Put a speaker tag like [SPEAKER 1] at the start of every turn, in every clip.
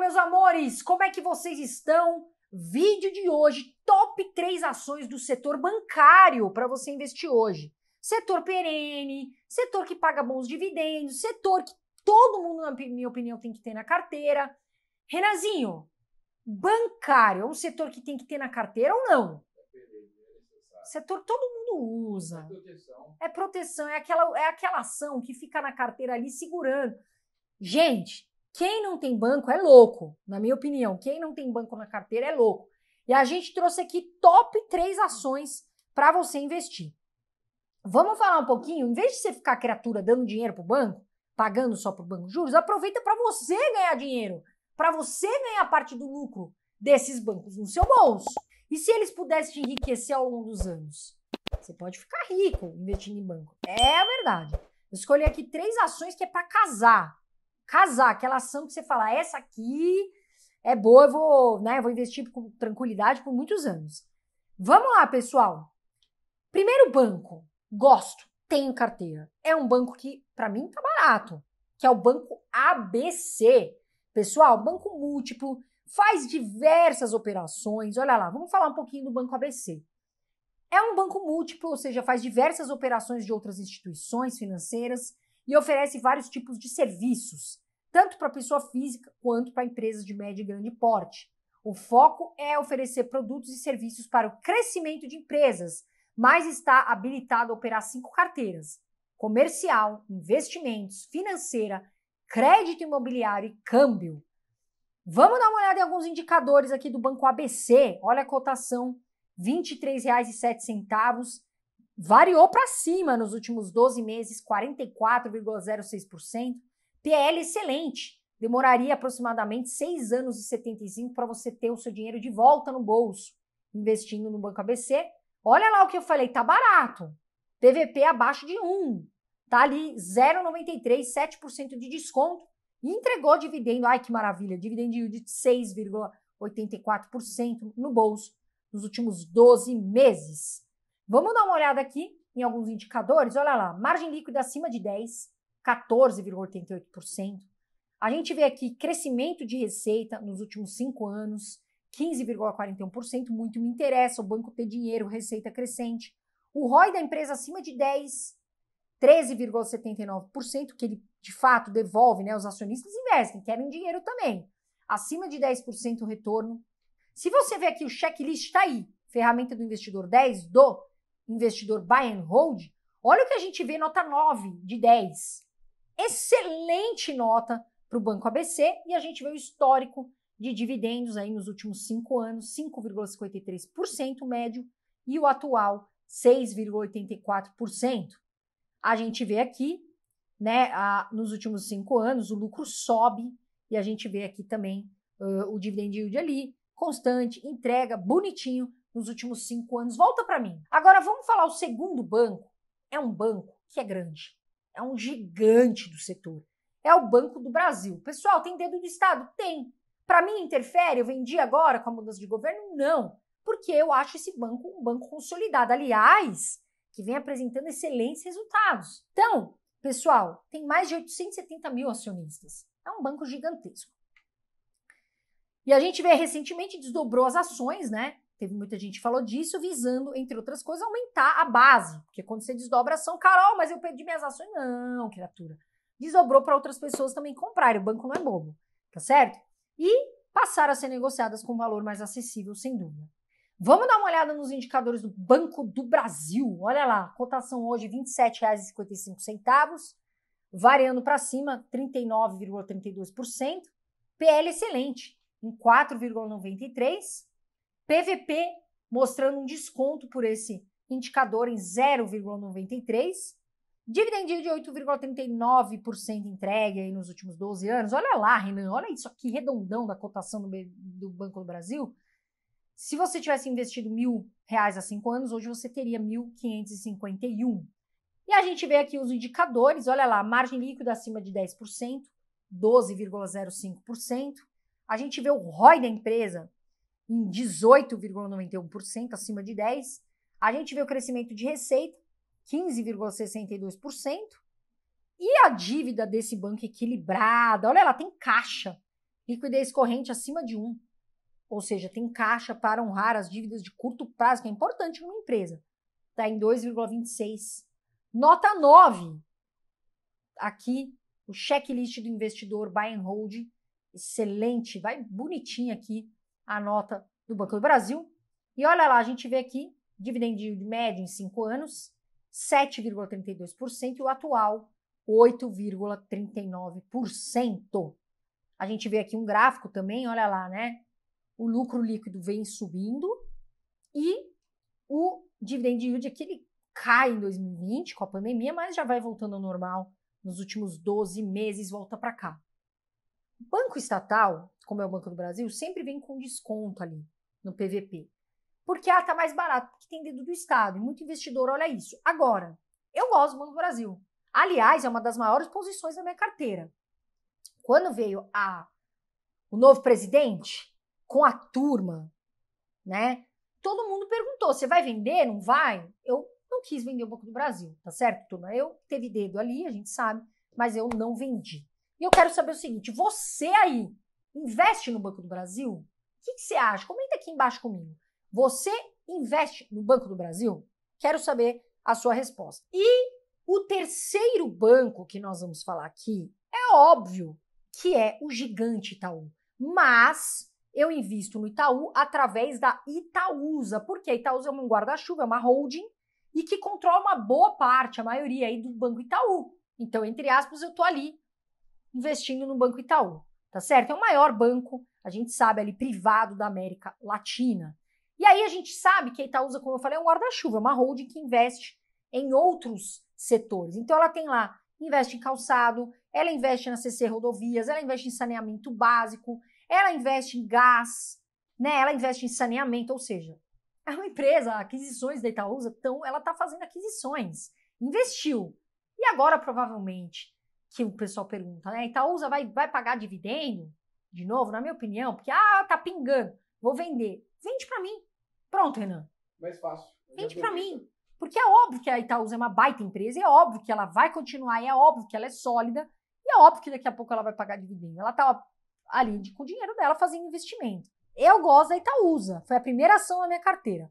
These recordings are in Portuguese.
[SPEAKER 1] meus amores! Como é que vocês estão? Vídeo de hoje, top 3 ações do setor bancário para você investir hoje. Setor perene, setor que paga bons dividendos, setor que todo mundo, na minha opinião, tem que ter na carteira. renazinho bancário é um setor que tem que ter na carteira ou não? Setor todo mundo usa. É proteção. É proteção, é aquela, é aquela ação que fica na carteira ali segurando. Gente, quem não tem banco é louco, na minha opinião. Quem não tem banco na carteira é louco. E a gente trouxe aqui top 3 ações para você investir. Vamos falar um pouquinho, em vez de você ficar criatura dando dinheiro para o banco, pagando só para o banco juros, aproveita para você ganhar dinheiro, para você ganhar parte do lucro desses bancos no seu bolso. E se eles pudessem te enriquecer ao longo dos anos? Você pode ficar rico investindo em banco. É a verdade. Eu escolhi aqui três ações que é para casar casar, aquela ação que você fala, essa aqui é boa, eu vou, né, vou investir com tranquilidade por muitos anos. Vamos lá, pessoal. Primeiro banco, gosto, tenho carteira. É um banco que para mim tá barato, que é o banco ABC. Pessoal, banco múltiplo, faz diversas operações. Olha lá, vamos falar um pouquinho do banco ABC. É um banco múltiplo, ou seja, faz diversas operações de outras instituições financeiras e oferece vários tipos de serviços tanto para pessoa física quanto para empresas de médio e grande porte. O foco é oferecer produtos e serviços para o crescimento de empresas, mas está habilitado a operar cinco carteiras: comercial, investimentos, financeira, crédito imobiliário e câmbio. Vamos dar uma olhada em alguns indicadores aqui do Banco ABC. Olha a cotação: R$ 23,07. Variou para cima nos últimos 12 meses, 44,06%. PL excelente, demoraria aproximadamente 6 anos e 75 para você ter o seu dinheiro de volta no bolso, investindo no Banco ABC. Olha lá o que eu falei, tá barato. PVP abaixo de 1, tá ali 0,93, 7% de desconto e entregou dividendo, ai que maravilha, dividendo de 6,84% no bolso nos últimos 12 meses. Vamos dar uma olhada aqui em alguns indicadores, olha lá, margem líquida acima de 10, 14,88%. A gente vê aqui crescimento de receita nos últimos cinco anos, 15,41%, muito me interessa, o banco ter dinheiro, receita crescente. O ROI da empresa acima de 10, 13,79%, que ele de fato devolve, né? Os acionistas investem, querem dinheiro também. Acima de 10% o retorno. Se você ver aqui o checklist, está aí. Ferramenta do investidor 10, do investidor buy and hold. Olha o que a gente vê, nota 9 de 10 excelente nota para o Banco ABC e a gente vê o histórico de dividendos aí nos últimos cinco anos, 5,53% médio e o atual 6,84%. A gente vê aqui, né, a, nos últimos cinco anos, o lucro sobe e a gente vê aqui também uh, o dividend yield ali, constante, entrega, bonitinho nos últimos cinco anos. Volta para mim. Agora vamos falar o segundo banco. É um banco que é grande é um gigante do setor. É o Banco do Brasil. Pessoal, tem dedo do Estado? Tem. Para mim, interfere? Eu vendi agora com a mudança de governo? Não. Porque eu acho esse banco um banco consolidado. Aliás, que vem apresentando excelentes resultados. Então, pessoal, tem mais de 870 mil acionistas. É um banco gigantesco. E a gente vê recentemente desdobrou as ações, né? Teve muita gente que falou disso, visando, entre outras coisas, aumentar a base. Porque quando você desdobra a ação, Carol, mas eu perdi minhas ações. Não, criatura. Desdobrou para outras pessoas também comprarem. O banco não é bobo, tá certo? E passaram a ser negociadas com um valor mais acessível, sem dúvida. Vamos dar uma olhada nos indicadores do Banco do Brasil. Olha lá, cotação hoje R$ 27,55, variando para cima 39,32%. PL excelente, em 4,93%. PVP mostrando um desconto por esse indicador em 0,93, dividend de 8,39% entregue aí nos últimos 12 anos. Olha lá, Renan, olha isso aqui redondão da cotação do, Banco do Brasil. Se você tivesse investido mil reais há cinco anos, hoje você teria 1.551. E a gente vê aqui os indicadores, olha lá, margem líquida acima de 10%, 12,05%. A gente vê o ROI da empresa em 18,91%, acima de 10%. A gente vê o crescimento de receita, 15,62%. E a dívida desse banco equilibrada, olha, ela tem caixa, liquidez corrente acima de 1. Ou seja, tem caixa para honrar as dívidas de curto prazo, que é importante numa empresa. Está em 2,26. Nota 9. Aqui, o checklist do investidor buy and hold. Excelente, vai bonitinho aqui a nota do Banco do Brasil. E olha lá, a gente vê aqui dividendo médio em 5 anos, 7,32% e o atual 8,39%. A gente vê aqui um gráfico também, olha lá, né? O lucro líquido vem subindo e o dividend yield aqui é ele cai em 2020 com a pandemia, mas já vai voltando ao normal nos últimos 12 meses, volta para cá. Banco estatal, como é o Banco do Brasil, sempre vem com desconto ali no PVP. Porque ah, tá mais barato, porque tem dedo do Estado, e muito investidor olha isso. Agora, eu gosto do Banco do Brasil. Aliás, é uma das maiores posições da minha carteira. Quando veio a o novo presidente com a turma, né? Todo mundo perguntou: "Você vai vender? Não vai?" Eu não quis vender o Banco do Brasil, tá certo, turma? Eu teve dedo ali, a gente sabe, mas eu não vendi. E eu quero saber o seguinte: você aí investe no Banco do Brasil? O que, que você acha? Comenta aqui embaixo comigo. Você investe no Banco do Brasil? Quero saber a sua resposta. E o terceiro banco que nós vamos falar aqui é óbvio que é o gigante Itaú. Mas eu invisto no Itaú através da Itaúsa, porque a Itaúsa é um guarda-chuva, é uma holding e que controla uma boa parte, a maioria aí do Banco Itaú. Então, entre aspas, eu tô ali investindo no Banco Itaú, tá certo? É o maior banco, a gente sabe ali, privado da América Latina. E aí a gente sabe que a Itaúsa, como eu falei, é um guarda-chuva, é uma holding que investe em outros setores. Então ela tem lá, investe em calçado, ela investe na CC Rodovias, ela investe em saneamento básico, ela investe em gás, né? Ela investe em saneamento, ou seja, é uma empresa, aquisições da Itaúsa, então ela está fazendo aquisições, investiu. E agora, provavelmente, que o pessoal pergunta, né? Itaúsa vai, vai pagar dividendo? De novo, na minha opinião, porque, ah, tá pingando, vou vender. Vende para mim. Pronto, Renan. Mais fácil. Vende para mim. Porque é óbvio que a Itaúsa é uma baita empresa, é óbvio que ela vai continuar, é óbvio que ela é sólida, e é óbvio que daqui a pouco ela vai pagar dividendo. Ela tá ali com o dinheiro dela fazendo investimento. Eu gosto da Itaúsa, foi a primeira ação na minha carteira.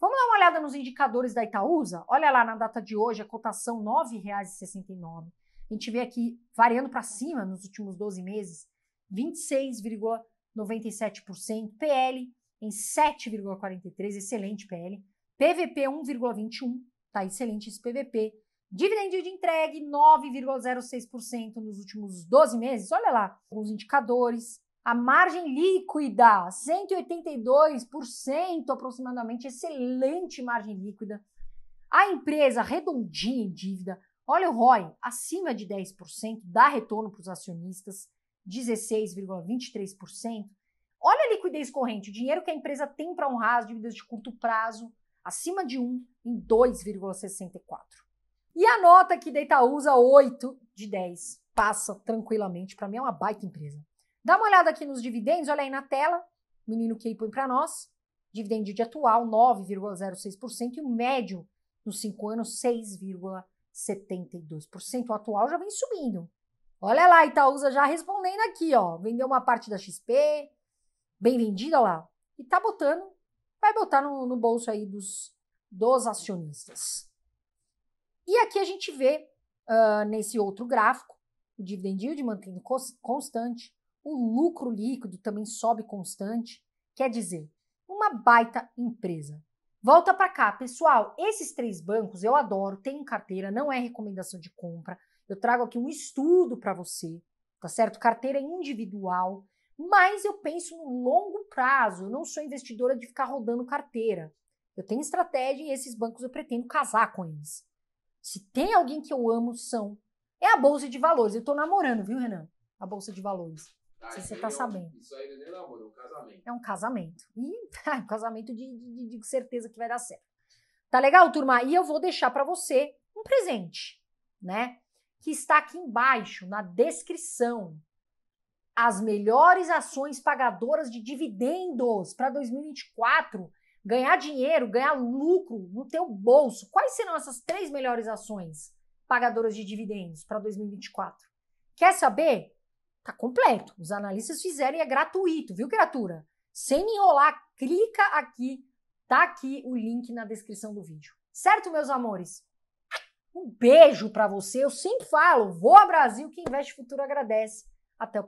[SPEAKER 1] Vamos dar uma olhada nos indicadores da Itaúsa? Olha lá na data de hoje, a cotação R$ 9,69. A gente vê aqui variando para cima nos últimos 12 meses, 26,97%, PL em 7,43, excelente PL, PVP 1,21, tá excelente esse PVP. Dividend de entregue 9,06% nos últimos 12 meses. Olha lá, alguns indicadores. A margem líquida, 182% aproximadamente, excelente margem líquida. A empresa redondinha em dívida, Olha o ROI, acima de 10%, dá retorno para os acionistas, 16,23%. Olha a liquidez corrente, o dinheiro que a empresa tem para honrar as dívidas de curto prazo, acima de 1, em 2,64. E a nota que da Itaúsa, 8 de 10, passa tranquilamente, para mim é uma baita empresa. Dá uma olhada aqui nos dividendos, olha aí na tela, menino que põe para nós, dividendo de atual, 9,06%, e o médio nos 5 anos, 6,5%. 72%. O atual já vem subindo. Olha lá, Itaúsa já respondendo aqui, ó. Vendeu uma parte da XP, bem vendida lá. E tá botando, vai botar no, no bolso aí dos, dos acionistas. E aqui a gente vê, uh, nesse outro gráfico, o dividend yield mantendo constante, o lucro líquido também sobe constante. Quer dizer, uma baita empresa. Volta para cá, pessoal. Esses três bancos eu adoro, tenho carteira, não é recomendação de compra. Eu trago aqui um estudo para você, tá certo? Carteira individual, mas eu penso no longo prazo. Eu não sou investidora de ficar rodando carteira. Eu tenho estratégia e esses bancos eu pretendo casar com eles. Se tem alguém que eu amo, são. É a Bolsa de Valores. Eu estou namorando, viu, Renan? A Bolsa de Valores. Tá, se você tá sabendo. Isso aí não é namoro, é um casamento. É um casamento. E um ah, casamento de, de, de certeza que vai dar certo. Tá legal, turma? E eu vou deixar para você um presente, né? Que está aqui embaixo, na descrição. As melhores ações pagadoras de dividendos para 2024. Ganhar dinheiro, ganhar lucro no teu bolso. Quais serão essas três melhores ações pagadoras de dividendos para 2024? Quer saber? Tá completo. Os analistas fizeram e é gratuito, viu, criatura? Sem me enrolar, clica aqui. Tá aqui o link na descrição do vídeo. Certo, meus amores? Um beijo para você. Eu sempre falo, vou ao Brasil, quem investe futuro agradece. Até o